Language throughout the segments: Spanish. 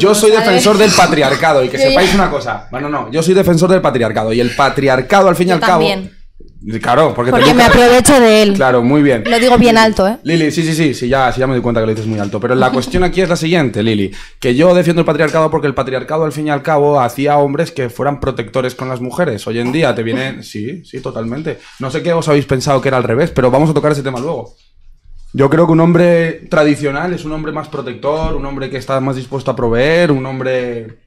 Yo soy defensor del patriarcado y que sepáis una cosa. Bueno, no, yo soy defensor del patriarcado y el patriarcado al fin y al cabo. Claro, porque, porque te me aprovecho de él. Claro, muy bien. Lo digo bien alto, ¿eh? Lili, sí, sí, sí, sí ya, ya me doy cuenta que lo dices muy alto. Pero la cuestión aquí es la siguiente, Lili. Que yo defiendo el patriarcado porque el patriarcado, al fin y al cabo, hacía hombres que fueran protectores con las mujeres. Hoy en día te vienen. Sí, sí, totalmente. No sé qué os habéis pensado que era al revés, pero vamos a tocar ese tema luego. Yo creo que un hombre tradicional es un hombre más protector, un hombre que está más dispuesto a proveer, un hombre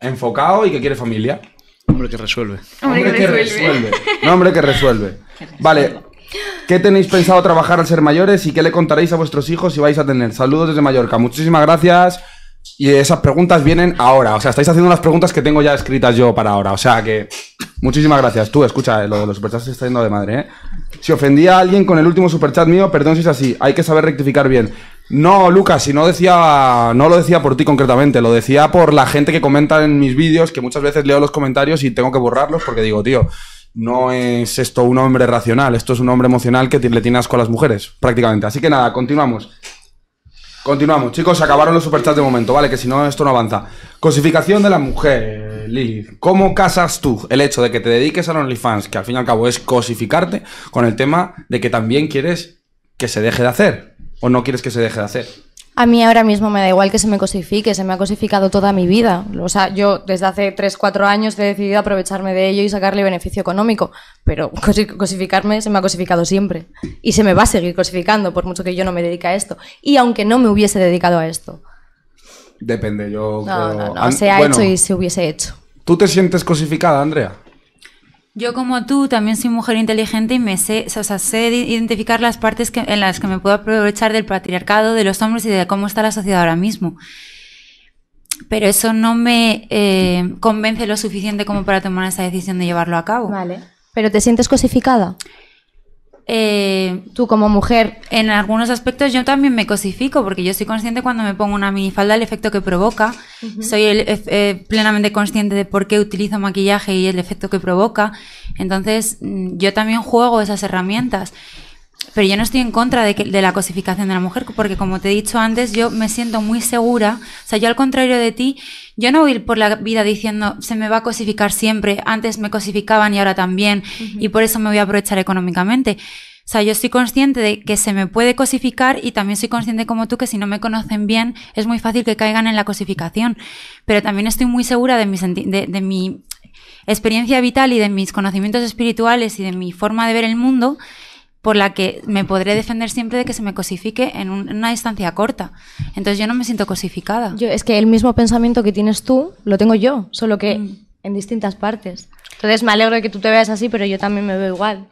enfocado y que quiere familia. Hombre que resuelve. Hombre, hombre que, resuelve. Un hombre que resuelve. Vale. ¿Qué tenéis pensado trabajar al ser mayores y qué le contaréis a vuestros hijos si vais a tener? Saludos desde Mallorca. Muchísimas gracias. Y esas preguntas vienen ahora. O sea, estáis haciendo unas preguntas que tengo ya escritas yo para ahora. O sea que. Muchísimas gracias. Tú, escucha, eh, lo los superchats se está yendo de madre, ¿eh? Si ofendía a alguien con el último superchat mío, perdón si es así. Hay que saber rectificar bien. No, Lucas, si no decía. No lo decía por ti concretamente, lo decía por la gente que comenta en mis vídeos, que muchas veces leo los comentarios y tengo que borrarlos porque digo, tío, no es esto un hombre racional, esto es un hombre emocional que le tiene asco las mujeres, prácticamente. Así que nada, continuamos. Continuamos, chicos, se acabaron los superchats de momento, ¿vale? Que si no, esto no avanza. Cosificación de la mujer, Lili. ¿Cómo casas tú el hecho de que te dediques a los OnlyFans, que al fin y al cabo es cosificarte, con el tema de que también quieres que se deje de hacer? ¿O no quieres que se deje de hacer? A mí ahora mismo me da igual que se me cosifique, se me ha cosificado toda mi vida. O sea, yo desde hace 3, 4 años he decidido aprovecharme de ello y sacarle beneficio económico, pero cosificarme se me ha cosificado siempre y se me va a seguir cosificando por mucho que yo no me dedique a esto y aunque no me hubiese dedicado a esto. Depende, yo... no, no, se ha hecho y se hubiese hecho. ¿Tú te sientes cosificada, Andrea? Yo como tú también soy mujer inteligente y me sé, identificar las partes en las que me puedo aprovechar del patriarcado, de los hombres y de cómo está la sociedad ahora mismo. Pero eso no me eh, convence lo suficiente como para tomar esa decisión de llevarlo a cabo. Vale. ¿Pero te sientes cosificada? Eh, tú como mujer, en algunos aspectos yo también me cosifico, porque yo soy consciente cuando me pongo una minifalda el efecto que provoca, soy eh, eh, plenamente consciente de por qué utilizo maquillaje y el efecto que provoca, entonces mm, yo también juego esas herramientas. Pero yo no estoy en contra de, la cosificación de la mujer, porque como te he dicho antes, yo me siento muy segura. O sea, yo al contrario de ti, yo no voy ir por la vida diciendo, se me va a cosificar siempre, antes me cosificaban y ahora también, y por eso me voy a aprovechar económicamente. O sea, yo estoy consciente de que se me puede cosificar y también soy consciente como tú que si no me conocen bien es muy fácil que caigan en la cosificación. Pero también estoy muy segura de mi, de mi experiencia vital y de mis conocimientos espirituales y de mi forma de ver el mundo por la que me podré defender siempre de que se me cosifique en, una distancia corta. Entonces yo no me siento cosificada. Yo, es que el mismo pensamiento que tienes tú lo tengo yo, solo que mm. en distintas partes. Entonces me alegro de que tú te veas así, pero yo también me veo igual.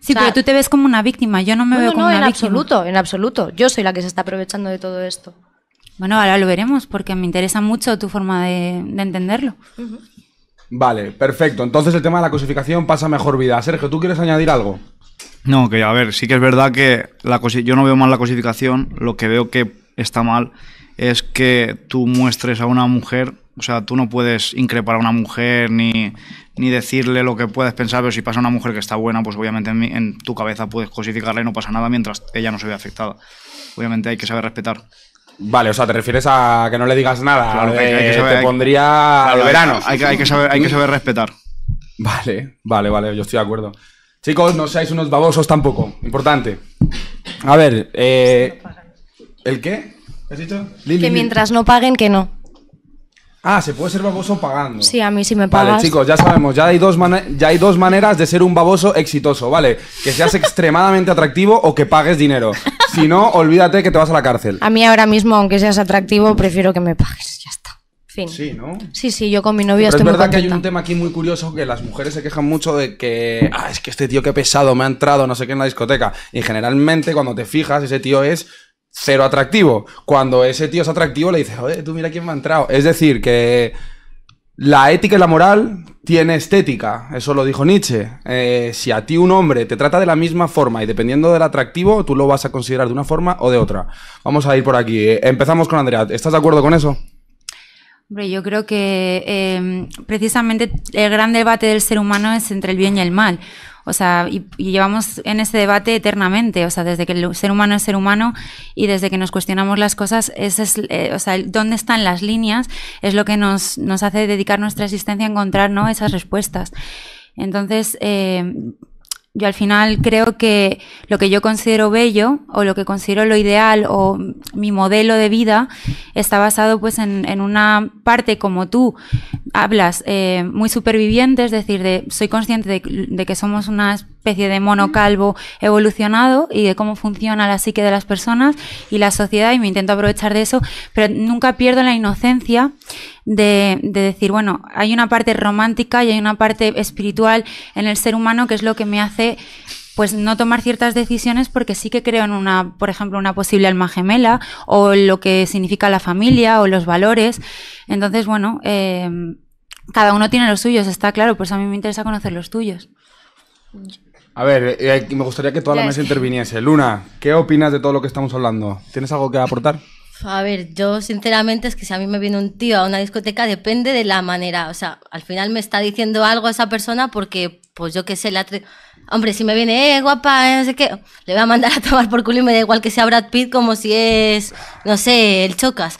Sí, pero tú te ves como una víctima, yo no me veo como no, una en absoluto, en absoluto. Yo soy la que se está aprovechando de todo esto. Bueno, ahora lo veremos porque me interesa mucho tu forma de, entenderlo. Vale, perfecto. Entonces el tema de la cosificación pasa mejor vida. Sergio, ¿tú quieres añadir algo? No, que a ver, sí que es verdad que la yo no veo mal la cosificación, lo que veo que está mal es que tú muestres a una mujer, o sea, tú no puedes increpar a una mujer ni, decirle lo que puedes pensar, pero si pasa una mujer que está buena, pues obviamente en, tu cabeza puedes cosificarla y no pasa nada mientras ella no se ve afectada. Obviamente hay que saber respetar. Vale, o sea, te refieres a que no le digas nada. Claro, te pondría verano. hay, que saber, hay que saber respetar. Vale, vale, vale, yo estoy de acuerdo. Chicos, no seáis unos babosos tampoco. Importante. A ver, eh, ¿el qué? ¿Has dicho? que mientras no paguen, que no. Ah, se puede ser baboso pagando. Sí, a mí sí me pagas. Vale, chicos, ya sabemos, ya hay dos, ya hay dos maneras de ser un baboso exitoso, ¿vale? Que seas extremadamente atractivo o que pagues dinero. Si no, olvídate que te vas a la cárcel. A mí ahora mismo, aunque seas atractivo, prefiero que me pagues. Ya Sí, ¿no? Sí, sí, yo con mi novia Pero Es verdad que hay un tema aquí muy curioso que las mujeres se quejan mucho de que, ah, es que este tío que pesado me ha entrado, no sé qué, en la discoteca. Y generalmente cuando te fijas, ese tío es cero atractivo. Cuando ese tío es atractivo, le dices, joder, tú mira quién me ha entrado. Es decir, que la ética y la moral tiene estética, eso lo dijo Nietzsche. Eh, si a ti un hombre te trata de la misma forma y dependiendo del atractivo, tú lo vas a considerar de una forma o de otra. Vamos a ir por aquí. Eh, empezamos con Andrea. ¿Estás de acuerdo con eso? yo creo que em, precisamente el gran debate del ser humano es entre el bien y el mal. O sea, y, llevamos en ese debate eternamente, o sea, desde que el ser humano es ser humano y desde que nos cuestionamos las cosas, es, eh, o sea, dónde están las líneas es lo que nos, hace dedicar nuestra existencia a encontrar esas respuestas. Entonces, eh, yo al final creo que lo que yo considero bello o lo que considero lo ideal o mi modelo de vida está basado pues en, en una parte como tú hablas, eh, muy superviviente, es decir, de, soy consciente de, de que somos unas especie de mono mm. calvo evolucionado y de cómo funciona la psique de las personas y la sociedad y me intento aprovechar de eso, pero nunca pierdo la inocencia de, de, decir, bueno, hay una parte romántica y hay una parte espiritual en el ser humano que es lo que me hace pues no tomar ciertas decisiones porque sí que creo en una, por ejemplo, una posible alma gemela o lo que significa la familia o los valores. Entonces, bueno, eh, cada uno tiene los suyos, está claro, pues a mí me interesa conocer los tuyos. A ver, eh, eh, me gustaría que toda la mesa interviniese. Luna, ¿qué opinas de todo lo que estamos hablando? ¿Tienes algo que aportar? A ver, yo sinceramente es que si a mí me viene un tío a una discoteca depende de la manera, o sea, al final me está diciendo algo esa persona porque, pues yo qué sé, la hombre, si me viene, eh, guapa, eh, no sé qué, le voy a mandar a tomar por culo y me da igual que sea Brad Pitt como si es, no sé, el Chocas.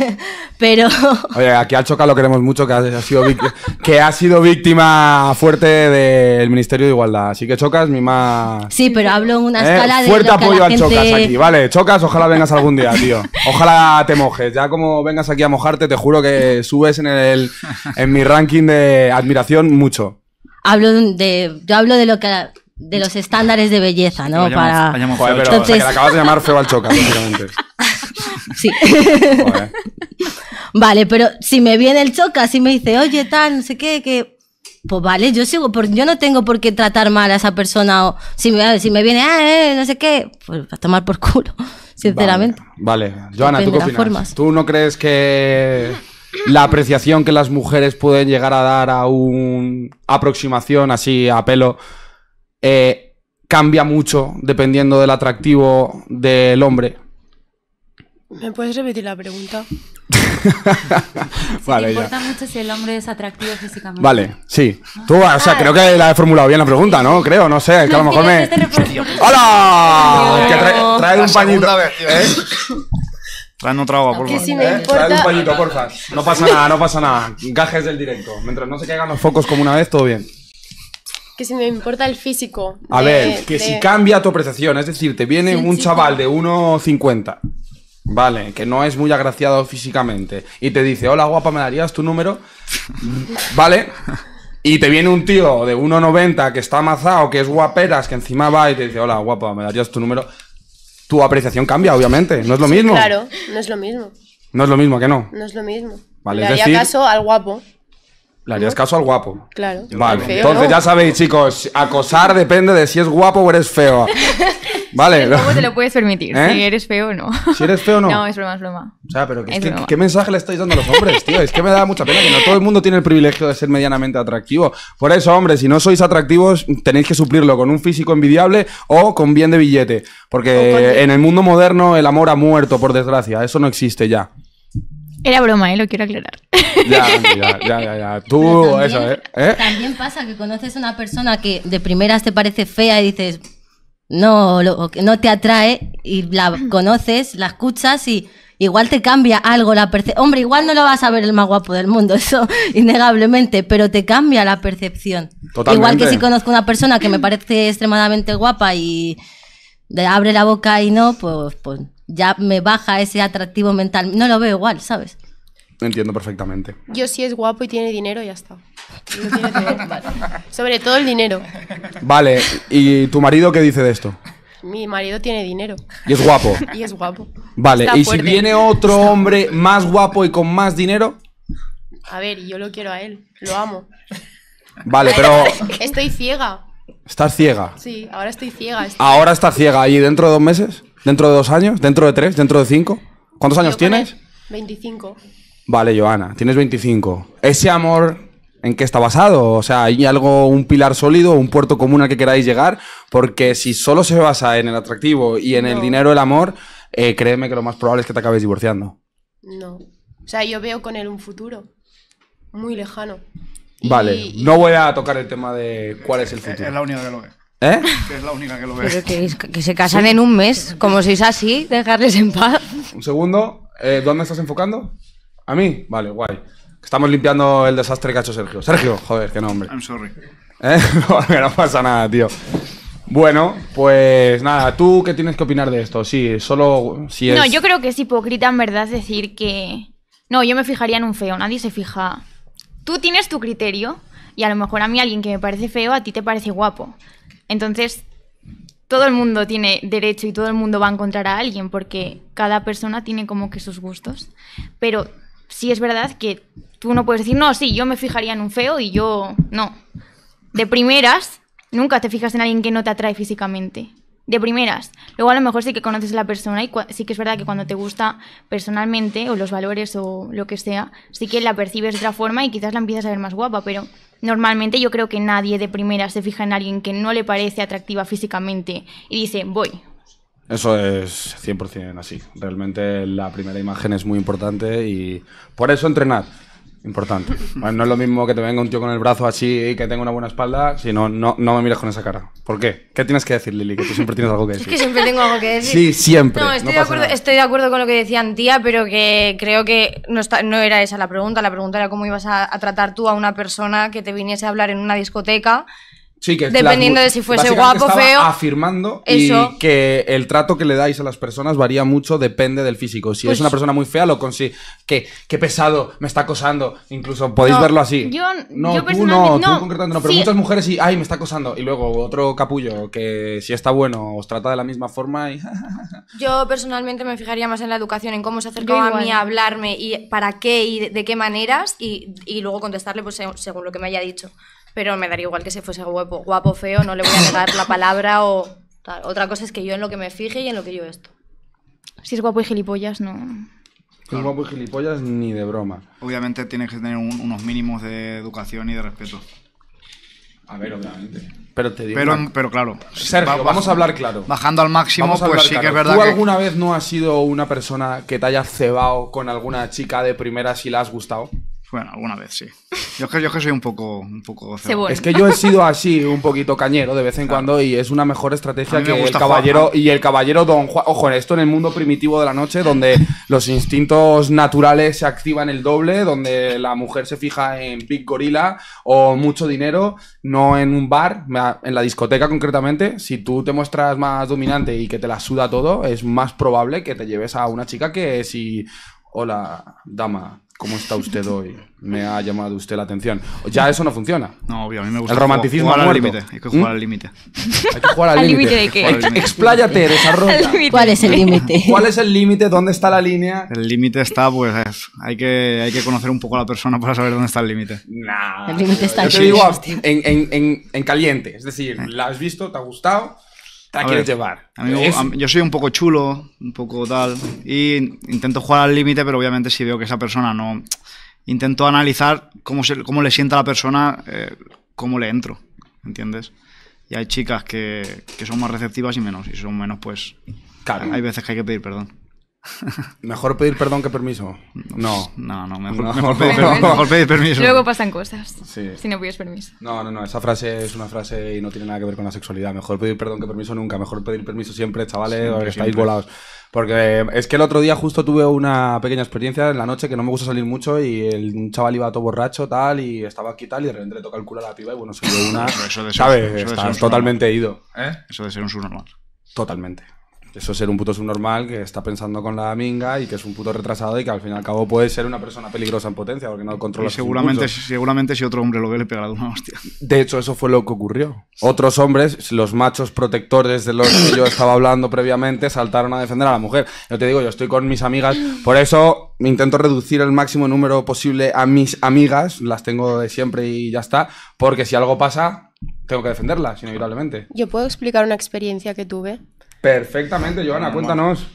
Pero... Oye, aquí al Chocas lo queremos mucho, que ha, sido, que ha sido víctima fuerte del Ministerio de Igualdad. Así que Chocas, mi más... Sí, pero hablo en una eh, escala de... Fuerte apoyo al Chocas aquí, vale. Chocas, ojalá vengas algún día, tío. Ojalá te mojes. Ya como vengas aquí a mojarte, te juro que subes en, el, en mi ranking de admiración mucho hablo de, yo hablo de lo que de los estándares de belleza, ¿no? Para... que acabas de llamar feo al choca, sinceramente. sí. Vale, pero si me viene el choca, si me dice, oye, tal, no sé qué, que... Pues vale, yo sigo, yo no tengo por qué tratar mal a esa persona o si me, si me viene, ah, eh, no sé qué, pues a tomar por culo, sinceramente. Vale, Joana, ¿tú qué opinas? ¿Tú no crees que la apreciación que las mujeres pueden llegar a dar a una aproximación así a pelo eh, cambia mucho dependiendo del atractivo del hombre. ¿Me puedes repetir la pregunta? vale, importa mucho si el hombre es atractivo físicamente? Vale, sí. Ah. Tú, o sea, ah, creo que la he formulado bien la pregunta, ¿no? Creo, no sé, que a lo mejor me... ¡Hola! Que trae, trae un pañito... ¿eh? Traen otra agua, por favor. Si eh, un pañito, porfa. No pasa nada, no pasa nada. Gajes del directo. Mientras no se caigan los focos como una vez, todo bien. Que si me importa el físico. A ver, que si cambia tu apreciación, es decir, te viene un chaval de 1,50, vale, que no es muy agraciado físicamente, y te dice, hola guapa, ¿me darías tu número? vale. Y te viene un tío de 1,90 que está amazado, que es guaperas, que encima va y te dice, hola guapa, ¿me darías tu número? tu apreciación cambia, obviamente. No es lo mismo. Claro, no es lo mismo. No es lo mismo que no. No es lo mismo. Vale, Le caso al guapo. Le harías caso al guapo. Claro. Vale, entonces ya sabéis, chicos, acosar depende de si es guapo o eres feo. Vale. ¿Cómo te lo puedes permitir? Si ¿Eh? eres feo o no. Si eres feo o no. No, es broma, es broma. O sea, pero ¿qué mensaje le estáis dando a los hombres, tío? Es que me da mucha pena que no todo el mundo tiene el privilegio de ser medianamente atractivo. Por eso, hombre, si no sois atractivos, tenéis que suplirlo con un físico envidiable o con bien de billete. Porque en el mundo moderno el amor ha muerto, por desgracia. Eso no existe ya. Era broma, ¿eh? lo quiero aclarar. Ya, ya, ya, ya. Tú, eso, ¿eh? ¿eh? También pasa que conoces a una persona que de primeras te parece fea y dices, no, lo, no te atrae y la conoces, la escuchas y igual te cambia algo la percepción. Hombre, igual no lo vas a ver el más guapo del mundo, eso innegablemente, pero te cambia la percepción. Igual que si conozco una persona que me parece extremadamente guapa y abre la boca y no, pues, pues ya me baja ese atractivo mental. No lo veo igual, ¿sabes? Entiendo perfectamente. Yo sí es guapo y tiene dinero, ya está. Sobre todo el dinero. Vale, ¿y tu marido qué dice de esto? Mi marido tiene dinero. Y es guapo. Y es guapo. Vale, ¿y si viene otro hombre más guapo y con más dinero? A ver, yo lo quiero a él, lo amo. Vale, pero Estoy ciega. estás ciega. Sí, ahora estoy ciega. Ahora estás ciega. ¿Y dentro de dos meses? ¿Dentro de dos años? ¿Dentro de tres? ¿Dentro de cinco? ¿Cuántos años tienes? Veinticinco 25. Vale, Joana, tienes 25. ¿Ese amor en qué está basado? O sea, ¿hay algo, un pilar sólido, un puerto común al que queráis llegar? Porque si solo se basa en el atractivo y en el dinero, el amor, eh, créeme que lo más probable es que te acabes divorciando. No. O sea, yo veo con él un futuro muy lejano. Vale, no voy a tocar el tema de cuál es el futuro. ¿Eh? Es la única que lo ve. ¿Eh? Es la única que lo ve. que, se casan en un mes, como sois así, dejarles en paz. Un segundo, eh, ¿dónde estás enfocando? ¿A mí? Vale, guay. Estamos limpiando el desastre que ha hecho Sergio. Sergio, joder, qué nombre. I'm sorry. ¿Eh? no pasa nada, tío. Bueno, pues nada, ¿tú qué tienes que opinar de esto? Sí, solo si es... No, yo creo que es hipócrita en verdad decir que... No, yo me fijaría en un feo, nadie se fija... Tú tienes tu criterio y a lo mejor a mí alguien que me parece feo, a ti te parece guapo. Entonces, todo el mundo tiene derecho y todo el mundo va a encontrar a alguien porque cada persona tiene como que sus gustos. Pero sí es verdad que tú no puedes decir, no, sí, yo me fijaría en un feo y yo no. De primeras, nunca te fijas en alguien que no te atrae físicamente. De primeras. Luego a lo mejor sí que conoces a la persona y sí que es verdad que cuando te gusta personalmente o los valores o lo que sea, sí que la percibes de otra forma y quizás la empiezas a ver más guapa, pero normalmente yo creo que nadie de primeras se fija en alguien que no le parece atractiva físicamente y dice, voy, eso es 100% así. Realmente la primera imagen es muy importante y por eso entrenar. Importante. no es lo mismo que te venga un tío con el brazo así y que tenga una buena espalda, sino no, no me mires con esa cara. ¿Por qué? ¿Qué tienes que decir, Lili? Que tú siempre tienes algo que decir. que siempre tengo algo que decir. Sí, siempre. estoy, de, acuerdo, con lo que decían tía, pero que creo que no, era esa la pregunta. La pregunta era cómo ibas a tratar tú a una persona que te viniese a hablar en una discoteca Dependiendo de si fuese guapo o feo. Afirmando y que el trato que le dais a las personas varía mucho, depende del físico. Si es pues una persona muy fea, lo consigue. Que, qué pesado, me está acosando. Incluso podéis verlo así. Yo, no, yo no, Pero muchas mujeres sí, ay, me está acosando. Y luego otro capullo que si está bueno os trata de la misma forma. Y... yo personalmente me fijaría más en la educación, en cómo se acercó a mí a hablarme y para qué y de qué maneras. Y, y luego contestarle pues, según lo que me haya dicho pero me daría igual que se fuese guapo, guapo feo, no le voy a dar la palabra o Otra cosa es que yo en lo que me fije y en lo que yo esto. Si es guapo y gilipollas, no. Si es guapo y gilipollas, ni de broma. Obviamente tienes que tener unos mínimos de educación y de respeto. A ver, obviamente. Pero te digo. Pero, pero claro, Sergio, vamos a hablar claro. bajando al máximo, pues sí que es verdad ¿Tú que... alguna vez no has sido una persona que te haya cebado con alguna chica de primera si la has gustado? Bueno, alguna vez sí. Yo es que, yo que soy un poco... Un poco Es que yo he sido así, un poquito cañero de vez en cuando y es una mejor estrategia que el caballero y el caballero Don Juan. Ojo, esto en el mundo primitivo de la noche, donde los instintos naturales se activan el doble, donde la mujer se fija en Big Gorilla o mucho dinero, no en un bar, en la discoteca concretamente. Si tú te muestras más dominante y que te la suda todo, es más probable que te lleves a una chica que si... Hola, dama ¿Cómo está usted hoy? Me ha llamado usted la atención. Ya eso no funciona. No, obvio, a mí me gusta. El romanticismo jugar, ¿Mm? jugar al límite. Hay que jugar al límite. Hay que jugar al límite. de qué? Expláyate, desarrolla. ¿Cuál es el límite? ¿Cuál es el límite? ¿Dónde está la línea? El límite está, pues, es, hay, que, hay que conocer un poco a la persona para saber dónde está el límite. No. el límite está yo, en caliente. Es decir, eh. la has visto, te ha gustado te quieres llevar. yo soy un poco chulo, un poco tal, y intento jugar al límite, pero obviamente si veo que esa persona no... Intento analizar cómo, cómo le sienta a la persona, eh, cómo le entro, ¿entiendes? Y hay chicas que, que son más receptivas y menos, y son menos, pues... Claro. Hay veces que hay que pedir perdón. Mejor pedir perdón que permiso. No. No, no, mejor, pedir, permiso. Luego pasan cosas. Si no pides permiso. No, no, no. Esa frase es una frase y no tiene nada que ver con la sexualidad. Mejor pedir perdón que permiso nunca. Mejor pedir permiso siempre, chavales, estáis volados. Porque eh, es que el otro día justo tuve una pequeña experiencia en la noche que no me gusta salir mucho y el, chaval iba todo borracho, tal, y estaba aquí tal, y de repente le toca el culo a la piba y bueno, se una. ¿sabes? totalmente ido. ¿Eh? Eso de ser un subnormal. Totalmente. Eso ser un puto subnormal que está pensando con la minga y que es un puto retrasado y que al fin y al cabo puede ser una persona peligrosa en potencia porque no controla seguramente, seguramente si otro hombre lo ve le pegará una hostia. De hecho, eso fue lo que ocurrió. Otros hombres, los machos protectores de los que yo estaba hablando previamente, saltaron a defender a la mujer. Yo te digo, yo estoy con mis amigas, por eso intento reducir el máximo número posible a mis amigas, las tengo de siempre y ya está, porque si algo pasa, tengo que defenderlas, inevitablemente. Yo puedo explicar una experiencia que tuve. Perfectamente, Joana, cuéntanos.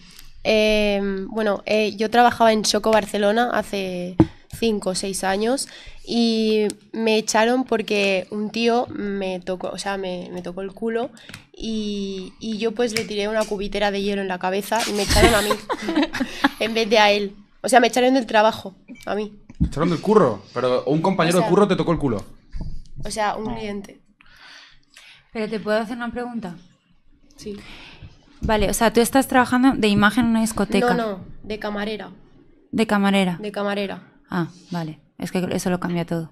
Eh, bueno, eh, yo trabajaba en Choco Barcelona hace 5 o 6 años y me echaron porque un tío me tocó, o sea, me, tocó el culo y, yo pues le tiré una cubitera de hielo en la cabeza y me echaron a mí en vez de a él. O sea, me echaron del trabajo, a mí. Me echaron del curro, pero un compañero de curro te tocó el culo. O sea, un cliente. Pero te puedo hacer una pregunta. Sí. Vale, o sea, tú estás trabajando de imagen en una discoteca. No, no, de camarera. De camarera. De camarera. Ah, vale. Es que eso lo cambia todo.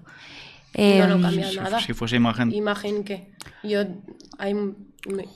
no, no em, cambia si, nada. Si fuese imagen. ¿Imagen qué? Yo. Hay,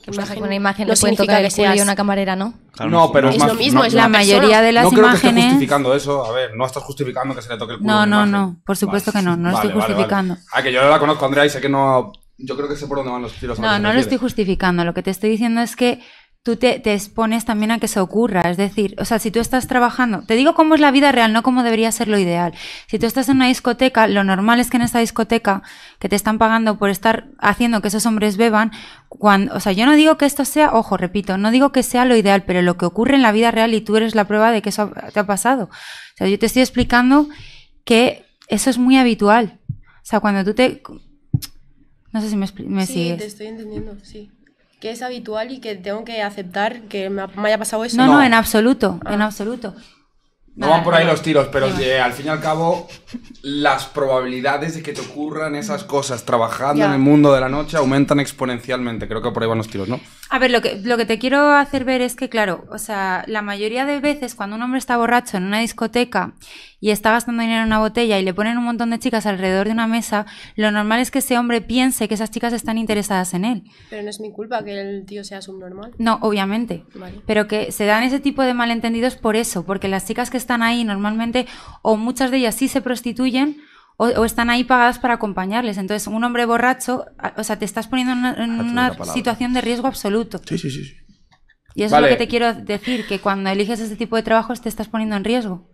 pues una imagen no le que seas... una camarera, ¿no? no, pero es, más, lo mismo, no, es la, mayoría de las no creo imágenes. justificando eso, a ver, no estás justificando que se le toque el culo. No, no, no, por supuesto que no, no lo estoy justificando. ah, que yo la conozco, Andrea, y sé que no. Yo creo que sé por dónde van los tiros. No, no lo estoy justificando. Lo que te estoy diciendo es que tú te, expones también a que se ocurra. Es decir, o sea, si tú estás trabajando, te digo cómo es la vida real, no cómo debería ser lo ideal. Si tú estás en una discoteca, lo normal es que en esa discoteca que te están pagando por estar haciendo que esos hombres beban, cuando, o sea, yo no digo que esto sea, ojo, repito, no digo que sea lo ideal, pero lo que ocurre en la vida real y tú eres la prueba de que eso te ha pasado. O sea, yo te estoy explicando que eso es muy habitual. O sea, cuando tú te... No sé si me, sigues. Sí, te estoy entendiendo, sí que es habitual y que tengo que aceptar que me, haya pasado eso. No, no, en absoluto, en ah. absoluto. No van por ahí los tiros, pero eh, al fin y al cabo, las probabilidades de que te ocurran esas cosas trabajando en el mundo de la noche aumentan exponencialmente. Creo que por ahí van los tiros, ¿no? A ver, lo que, lo que te quiero hacer ver es que, claro, o sea, la mayoría de veces cuando un hombre está borracho en una discoteca y está gastando dinero en una botella y le ponen un montón de chicas alrededor de una mesa, lo normal es que ese hombre piense que esas chicas están interesadas en él. Pero no es mi culpa que el tío sea subnormal. No, obviamente. Pero que se dan ese tipo de malentendidos por eso, porque las chicas que están ahí normalmente o muchas de ellas sí se prostituyen o, están ahí pagadas para acompañarles. Entonces, un hombre borracho, o sea, te estás poniendo en una, situación de riesgo absoluto. Sí, sí, sí. Y eso es lo que te quiero decir, que cuando eliges este tipo de trabajos te estás poniendo en riesgo.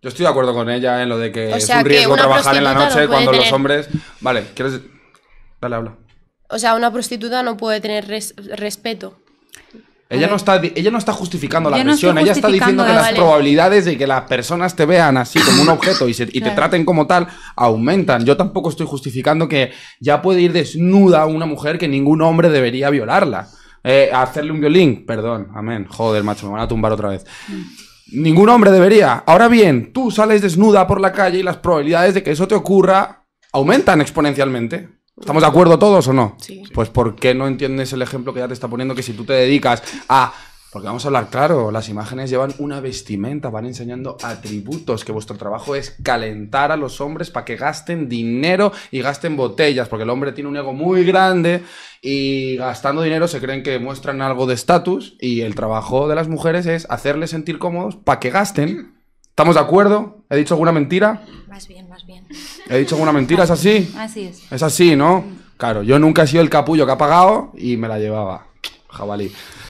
Yo estoy de acuerdo con ella en lo de que es un riesgo trabajar en la noche cuando los hombres... Vale, ¿quieres...? Dale, habla. O sea, una prostituta no puede tener respeto. Ella no, está, ella no está justificando la agresión, ella está diciendo que las probabilidades de que las personas te vean así como un objeto y, te traten como tal aumentan. Yo tampoco estoy justificando que ya puede ir desnuda una mujer que ningún hombre debería violarla. Eh, hacerle un violín, perdón, amén. Joder, macho, me van a tumbar otra vez. Mm. Ningún hombre debería. Ahora bien, tú sales desnuda por la calle y las probabilidades de que eso te ocurra aumentan exponencialmente. ¿Estamos de acuerdo todos o no? Sí. Pues ¿por qué no entiendes el ejemplo que ya te está poniendo que si tú te dedicas a... Porque vamos a hablar claro, las imágenes llevan una vestimenta, van enseñando atributos, que vuestro trabajo es calentar a los hombres para que gasten dinero y gasten botellas, porque el hombre tiene un ego muy grande y gastando dinero se creen que muestran algo de estatus y el trabajo de las mujeres es hacerles sentir cómodos para que gasten. ¿Estamos de acuerdo? ¿He dicho alguna mentira? Más bien, más bien. ¿He dicho alguna mentira? ¿Es así? Así es. Es así, ¿no? Claro, yo nunca he sido el capullo que ha pagado y me la llevaba. Jabalí.